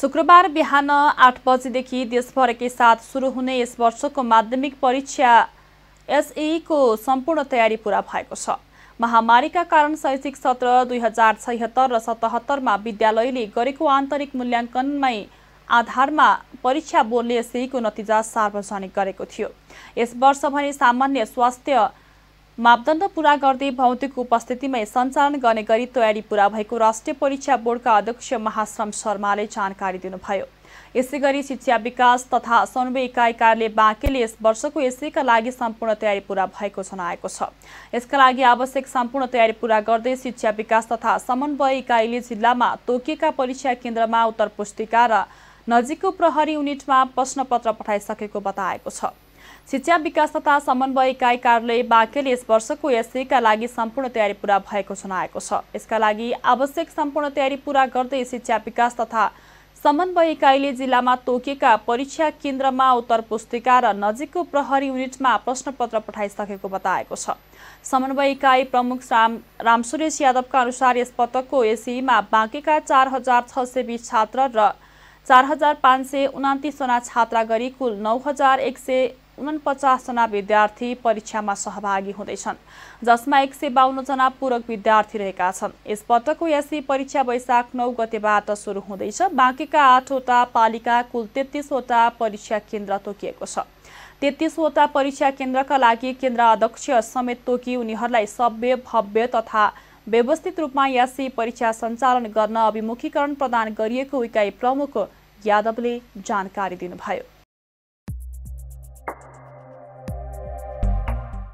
शुक्रबार बिहान आठ बजेदेखि देशभरकै साथ सुरु हुने यस वर्षको माध्यमिक परीक्षा एसईको सम्पूर्ण तयारी पूरा भएको छ महामारीका कारण शैक्षिक सत्र दुई हजार छैहत्तर र सतहत्तरमा विद्यालयले गरेको आन्तरिक मूल्याङ्कनमै आधारमा परीक्षा बोर्डले एसईको नतिजा सार्वजनिक गरेको थियो यस वर्ष भने सामान्य स्वास्थ्य मापदण्ड पूरा गर्दै भौतिक उपस्थितिमै सञ्चालन गर्ने गरी तयारी पूरा भएको राष्ट्रिय परीक्षा बोर्डका अध्यक्ष महाश्रम शर्माले जानकारी दिनुभयो यसै गरी शिक्षा विकास तथा समन्वय इकाइ कार्यालय बाँकेले यस वर्षको यसैका लागि सम्पूर्ण तयारी पूरा भएको जनाएको छ यसका लागि आवश्यक सम्पूर्ण तयारी पूरा गर्दै शिक्षा विकास तथा समन्वय इकाइले जिल्लामा तोकिएका परीक्षा केन्द्रमा उत्तर पुस्तिका र नजिकको प्रहरी युनिटमा प्रश्नपत्र पठाइसकेको बताएको छ शिक्षा विकास तथा समन्वय इकाइ कार्यालय बाँकेले यस वर्षको एससीका लागि सम्पूर्ण तयारी पुरा भएको जनाएको छ यसका लागि आवश्यक सम्पूर्ण तयारी पुरा गर्दै शिक्षा विकास तथा समन्वय इकाइले जिल्लामा तोकेका परीक्षा केन्द्रमा उत्तर पुस्तिका र नजिकको प्रहरी युनिटमा प्रश्नपत्र पठाइसकेको बताएको छ समन्वय इकाइ प्रमुख राम राम सुरेश यादवका अनुसार यस पटकको एसीमा बाँकेका चार हजार छ सय बिस छात्र र चार हजार पाँच सय उनातिसजना छात्रा गरी कुल नौ हजार एक सय उनपचासजना विद्यार्थी परीक्षामा सहभागी हुँदैछन् जसमा एक सय बाहन्नजना पूरक विद्यार्थी रहेका छन् यसपटकको यसी परीक्षा वैशाख नौ गतेबाट सुरु हुँदैछ बाँकीका आठवटा पालिका कुल तेत्तिसवटा परीक्षा केन्द्र तोकिएको छ तेत्तिसवटा परीक्षा केन्द्रका लागि केन्द्र अध्यक्ष समेत तोकी उनीहरूलाई सभ्य भव्य तथा व्यवस्थित रूपमा यसी परीक्षा सञ्चालन गर्न अभिमुखीकरण प्रदान गरिएको इकाइ प्रमुख यादवले जानकारी दिनुभयो